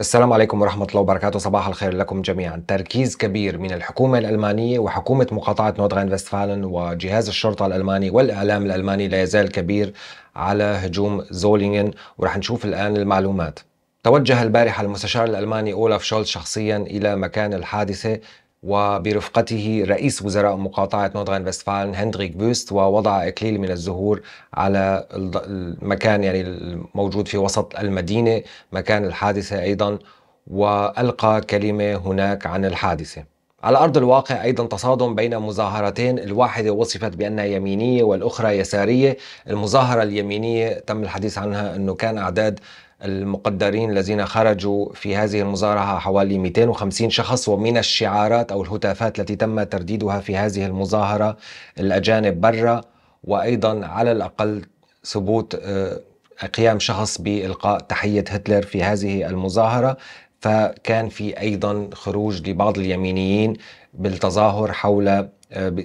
السلام عليكم ورحمة الله وبركاته صباح الخير لكم جميعا تركيز كبير من الحكومة الألمانية وحكومة مقاطعة نوردغين فيستفالن وجهاز الشرطة الألماني والإعلام الألماني لا يزال كبير على هجوم زولينغن ورح نشوف الآن المعلومات توجه البارحة المستشار الألماني أولاف شولز شخصيا إلى مكان الحادثة وبرفقته رئيس وزراء مقاطعة نوردغان فيستفالن هندريك بوست ووضع إكليل من الزهور على المكان يعني الموجود في وسط المدينة مكان الحادثة أيضا وألقى كلمة هناك عن الحادثة على أرض الواقع أيضا تصادم بين مظاهرتين الواحدة وصفت بأنها يمينية والأخرى يسارية المظاهرة اليمينية تم الحديث عنها أنه كان أعداد المقدرين الذين خرجوا في هذه المظاهرة حوالي 250 شخص ومن الشعارات أو الهتافات التي تم ترديدها في هذه المظاهرة الأجانب برا وأيضا على الأقل ثبوت آه، قيام شخص بإلقاء تحية هتلر في هذه المظاهرة فكان في أيضا خروج لبعض اليمينيين بالتظاهر حول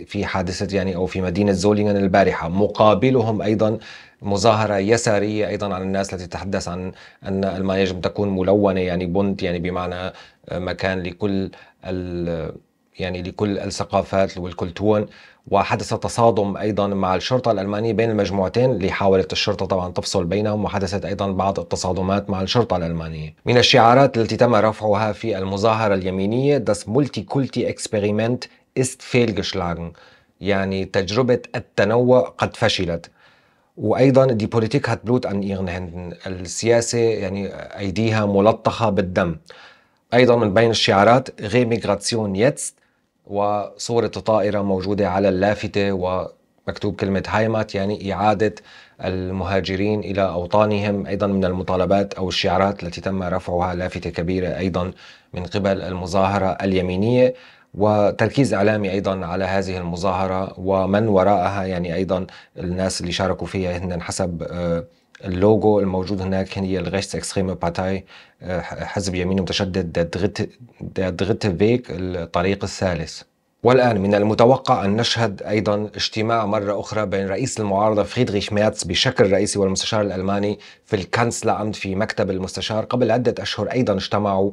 في حادثة يعني أو في مدينة زولينغن البارحة مقابلهم أيضا مظاهرة يسارية أيضا عن الناس التي تتحدث عن أن ألمانيا يجب تكون ملونة يعني بنت يعني بمعنى مكان لكل يعني لكل الثقافات والكلتون وحدث تصادم ايضا مع الشرطه الالمانيه بين المجموعتين اللي حاولت الشرطه طبعا تفصل بينهم وحدثت ايضا بعض التصادمات مع الشرطه الالمانيه. من الشعارات التي تم رفعها في المظاهره اليمينيه ملتي كولتي Experiment ist fehlgeschlagen يعني تجربة التنوع قد فشلت وايضا دي بوليتيك hat Blut an ihren Händen السياسة يعني ايديها ملطخة بالدم ايضا من بين الشعارات ريميغراسيون يتست وصورة طائرة موجودة على اللافتة ومكتوب كلمة هايمات يعني إعادة المهاجرين إلى أوطانهم أيضا من المطالبات أو الشعارات التي تم رفعها لافتة كبيرة أيضا من قبل المظاهرة اليمينية وتركيز اعلامي ايضا على هذه المظاهره ومن وراءها يعني ايضا الناس اللي شاركوا فيها هن حسب آه، اللوجو الموجود هناك هي الريchts اكستريم باتاي آه، حزب يمين متشدد دريت فيك الطريق الثالث والآن من المتوقع أن نشهد أيضا اجتماع مرة أخرى بين رئيس المعارضة فريدريش ميرتس بشكل رئيسي والمستشار الألماني في الكانسلر عمد في مكتب المستشار قبل عدة أشهر أيضا اجتمعوا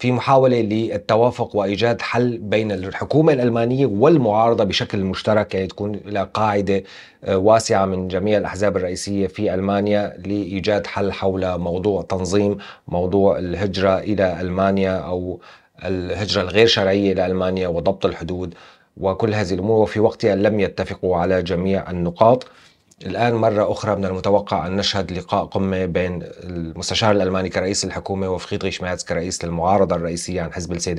في محاولة للتوافق وإيجاد حل بين الحكومة الألمانية والمعارضة بشكل مشترك يعني تكون إلى قاعدة آه، واسعة من جميع الأحزاب الرئيسية في ألمانيا لإيجاد حل حول موضوع تنظيم موضوع الهجرة إلى ألمانيا أو الهجرة الغير شرعية إلى ألمانيا وضبط الحدود وكل هذه الأمور وفي وقتها لم يتفقوا على جميع النقاط الآن مرة أخرى من المتوقع أن نشهد لقاء قمة بين المستشار الألماني كرئيس الحكومة وفخيت غيشماتز كرئيس للمعارضة الرئيسية عن حزب السي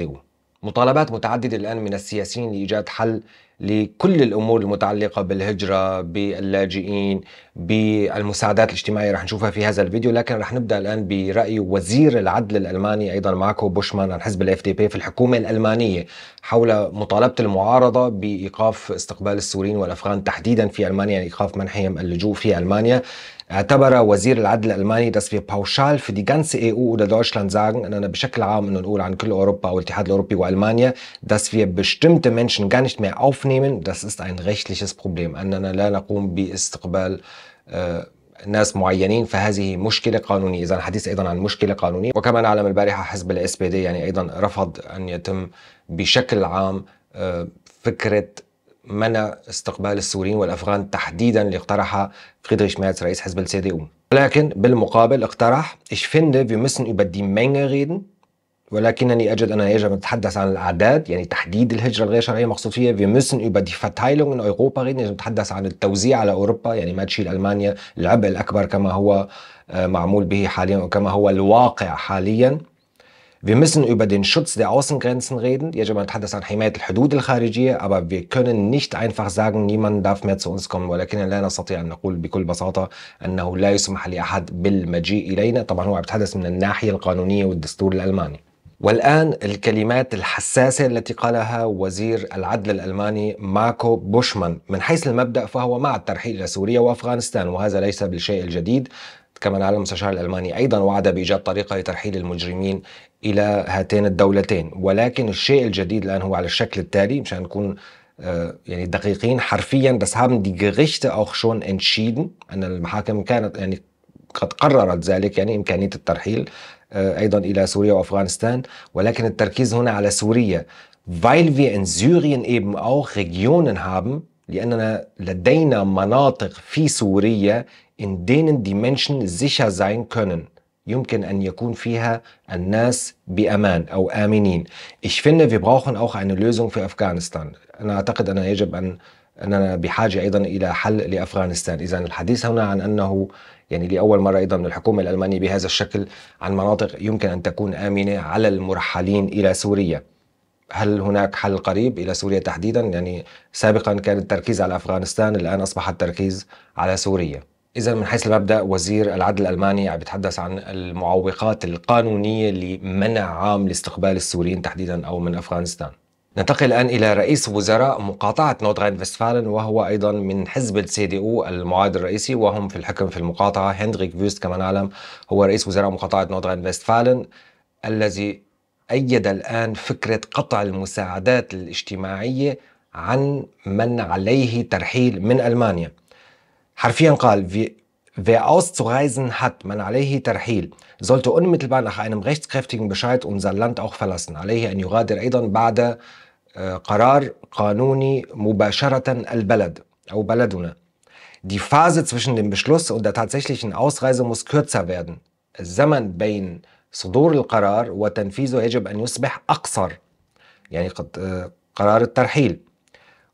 مطالبات متعددة الآن من السياسيين لإيجاد حل لكل الأمور المتعلقة بالهجرة باللاجئين بالمساعدات الاجتماعية رح نشوفها في هذا الفيديو لكن رح نبدأ الآن برأي وزير العدل الألماني أيضا ماكو بوشمان عن حزب الاف دي بي في الحكومة الألمانية حول مطالبة المعارضة بإيقاف استقبال السوريين والأفغان تحديدا في ألمانيا يعني إيقاف منحهم اللجوء في ألمانيا اعتبر وزير العدل الألماني dass wir pauschal für die ganze EU oder Deutschland sagen, in einer بشكل عام انه نقول عن كل أوروبا أو الاتحاد الأوروبي وألمانيا, dass wir bestimmte Menschen gar nicht mehr aufnehmen, das ist ein rechtliches Problem. أننا لا نقوم باستقبال ناس معينين فهذه مشكلة قانونية إذا الحديث أيضا عن مشكلة قانونية وكما نعلم البارحة حزب الاس بي دي يعني أيضا رفض أن يتم بشكل عام فكرة منع استقبال السوريين والافغان تحديدا اللي اقترحها فريدريش ميرز رئيس حزب السي دي ولكن بالمقابل اقترح ايش finde في مسن über دي Menge ولكنني أجد أننا يجب أن نتحدث عن الأعداد يعني تحديد الهجرة الغير شرعية مقصود فيها في مسن über دي فتايلونغ ان اوروبا reden يجب نتحدث عن التوزيع على أوروبا يعني ما تشيل ألمانيا العبء الأكبر كما هو آه، معمول به حاليا وكما هو الواقع حاليا Wir müssen über den Schutz der Außengrenzen reden. يجب أن نتحدث عن حماية الحدود الخارجية aber wir können nicht einfach sagen niemand darf mehr zu uns kommen ولكن لا نستطيع أن نقول بكل بساطة أنه لا يسمح لأحد بالمجيء إلينا طبعا هو يتحدث من الناحية القانونية والدستور الألماني والآن الكلمات الحساسة التي قالها وزير العدل الألماني ماكو بوشمان من حيث المبدأ فهو مع الترحيل إلى سوريا وأفغانستان وهذا ليس بالشيء الجديد كما نعلم المستشار الألماني أيضا وعد بإيجاد طريقة لترحيل المجرمين إلى هاتين الدولتين ولكن الشيء الجديد الآن هو على الشكل التالي مشان نكون آه، يعني دقيقين حرفيا بس haben die Gerichte auch schon entschieden أن المحاكم كانت يعني قد قررت ذلك يعني إمكانية الترحيل آه، أيضا إلى سوريا وأفغانستان ولكن التركيز هنا على سوريا weil wir in Syrien eben auch Regionen haben لأننا لدينا مناطق في سوريا in denen die Menschen sicher sein können. يمكن أن يكون فيها الناس بأمان أو آمنين. Ich finde, wir brauchen auch eine Lösung für Afghanistan. أنا أعتقد أن يجب أن أننا بحاجة أيضا إلى حل لأفغانستان إذا الحديث هنا عن أنه يعني لأول مرة أيضا من الحكومة الألمانية بهذا الشكل عن مناطق يمكن أن تكون آمنة على المرحلين إلى سوريا هل هناك حل قريب الى سوريا تحديدا؟ يعني سابقا كان التركيز على افغانستان الان اصبح التركيز على سوريا. اذا من حيث المبدا وزير العدل الالماني عم يتحدث عن المعوقات القانونيه لمنع عام لاستقبال السوريين تحديدا او من افغانستان. ننتقل الآن إلى رئيس وزراء مقاطعة نوردغاين فيستفالن وهو أيضا من حزب السي دي أو المعارض الرئيسي وهم في الحكم في المقاطعة هندريك فيوست كما نعلم هو رئيس وزراء مقاطعة نوردغاين فيستفالن الذي أيد الآن فكرة قطع المساعدات الاجتماعية عن من عليه ترحيل من ألمانيا حرفيا قال Wer auszureisen hat, man alehi ترحيل, sollte unmittelbar nach einem rechtskräftigen Bescheid unser Land auch verlassen. عليه أن يغادر أيضا بعد قرار قانوني مباشرة البلد أو بلدنا. Die Phase zwischen dem Beschluss und der tatsächlichen Ausreise muss kürzer werden. الزمن بين صدور القرار وتنفيذه يجب أن يصبح أقصر يعني آه، قرار الترحيل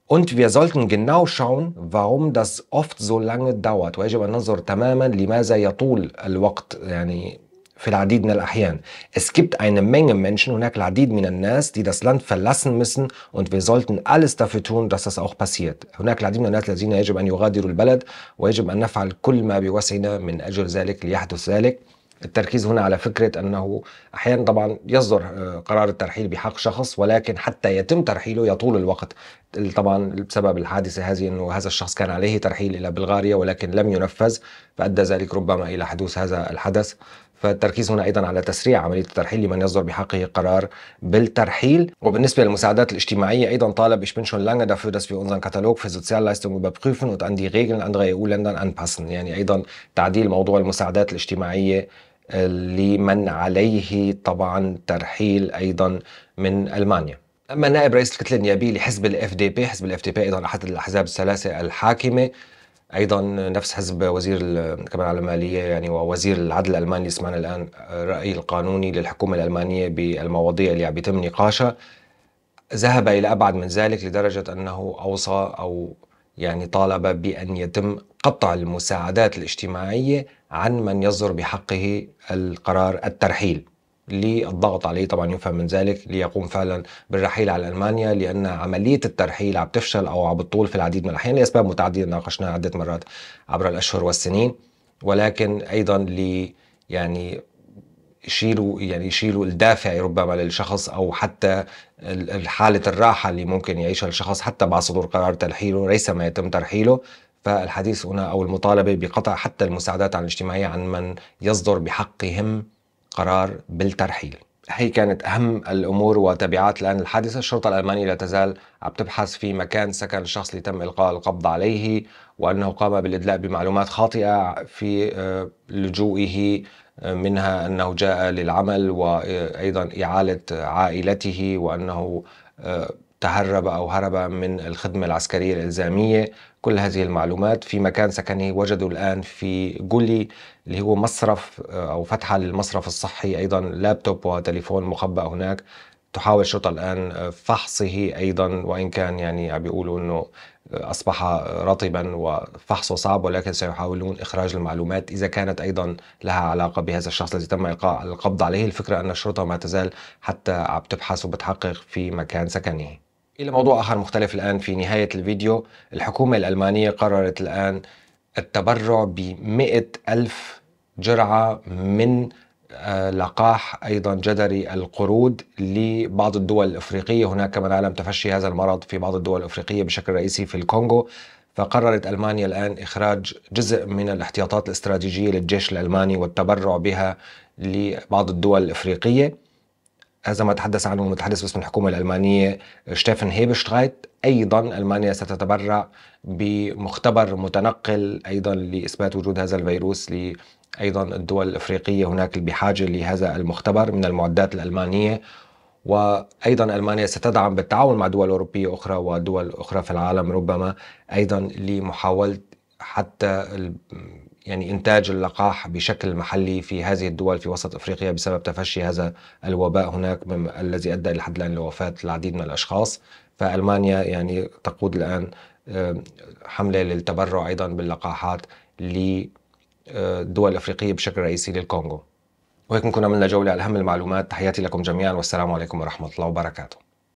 Und wir sollten genau schauen, warum das oft so lange dauert. ويجب أن ننظر تماما لماذا يطول الوقت يعني في العديد من الأحيان. Es gibt eine Menge Menschen, هناك العديد من الناس, die das Land verlassen müssen und wir sollten alles dafür tun, dass das auch passiert. هناك العديد من الناس الذين يجب أن يغادروا البلد ويجب أن نفعل كل ما بوسعنا من أجل ذلك ليحدث ذلك. التركيز هنا على فكرة أنه أحيانا طبعا يصدر آه، قرار الترحيل بحق شخص ولكن حتى يتم ترحيله يطول الوقت طبعا بسبب الحادثة هذه أنه هذا الشخص كان عليه ترحيل إلى بلغاريا ولكن لم ينفذ فأدى ذلك ربما إلى حدوث هذا الحدث فالتركيز هنا ايضا على تسريع عمليه الترحيل لمن يصدر بحقه قرار بالترحيل وبالنسبه للمساعدات الاجتماعيه ايضا طالب ich bin schon lange dafür dass wir unseren Katalog für Sozialleistungen überprüfen und an die Regeln anderer EU-Ländern anpassen يعني ايضا تعديل موضوع المساعدات الاجتماعيه آه، لمن عليه طبعا ترحيل ايضا من المانيا اما نائب رئيس الكتله النيابيه لحزب الاف دي بي حزب الاف دي بي ايضا احد الاحزاب الثلاثه الحاكمه ايضا نفس حزب وزير كمان على الماليه يعني ووزير العدل الالماني سمعنا الان الراي القانوني للحكومه الالمانيه بالمواضيع اللي عم بيتم نقاشها ذهب الى ابعد من ذلك لدرجه انه اوصى او يعني طالب بان يتم قطع المساعدات الاجتماعيه عن من يصدر بحقه القرار الترحيل للضغط عليه طبعا يفهم من ذلك ليقوم فعلا بالرحيل على المانيا لان عمليه الترحيل عم تفشل او عم بتطول في العديد من الاحيان لاسباب متعدده ناقشناها عده مرات عبر الاشهر والسنين ولكن ايضا ل يعني يشيلوا يعني يشيلوا الدافع ربما للشخص او حتى حاله الراحه اللي ممكن يعيشها الشخص حتى بعد صدور قرار ترحيله ليس ما يتم ترحيله فالحديث هنا او المطالبه بقطع حتى المساعدات الاجتماعيه عن من يصدر بحقهم قرار بالترحيل هي كانت أهم الأمور وتبعات الآن الحادثة الشرطة الألمانية لا تزال عم تبحث في مكان سكن الشخص اللي تم إلقاء القبض عليه وأنه قام بالإدلاء بمعلومات خاطئة في آه، لجوئه آه، منها أنه جاء للعمل وأيضا إعالة عائلته وأنه آه، تهرب أو هرب من الخدمة العسكرية الإلزامية كل هذه المعلومات في مكان سكنه وجدوا الآن في جولي اللي هو مصرف آه، أو فتحة للمصرف الصحي أيضا لابتوب وتليفون مخبأ هناك تحاول الشرطة الآن فحصه أيضا وإن كان يعني عم بيقولوا أنه أصبح رطبا وفحصه صعب ولكن سيحاولون إخراج المعلومات إذا كانت أيضا لها علاقة بهذا الشخص الذي تم إلقاء القبض عليه الفكرة أن الشرطة ما تزال حتى عم تبحث وبتحقق في مكان سكنه إلى إيه موضوع آخر مختلف الآن في نهاية الفيديو الحكومة الألمانية قررت الآن التبرع بمئة ألف جرعة من آه، لقاح ايضا جدري القرود لبعض الدول الافريقيه، هناك كما نعلم تفشي هذا المرض في بعض الدول الافريقيه بشكل رئيسي في الكونغو، فقررت المانيا الان اخراج جزء من الاحتياطات الاستراتيجيه للجيش الالماني والتبرع بها لبعض الدول الافريقيه. هذا ما تحدث عنه المتحدث باسم الحكومة الألمانية شتيفن هيبشترايت أيضا ألمانيا ستتبرع بمختبر متنقل أيضا لإثبات وجود هذا الفيروس أيضا الدول الإفريقية هناك بحاجة لهذا المختبر من المعدات الألمانية وأيضا ألمانيا ستدعم بالتعاون مع دول أوروبية أخرى ودول أخرى في العالم ربما أيضا لمحاولة حتى يعني إنتاج اللقاح بشكل محلي في هذه الدول في وسط أفريقيا بسبب تفشي هذا الوباء هناك الذي أدى إلى حد الآن لوفاة العديد من الأشخاص فألمانيا يعني تقود الآن آه، حملة للتبرع أيضا باللقاحات لدول الأفريقية بشكل رئيسي للكونغو وهيك نكون عملنا جولة على أهم المعلومات تحياتي لكم جميعا والسلام عليكم ورحمة الله وبركاته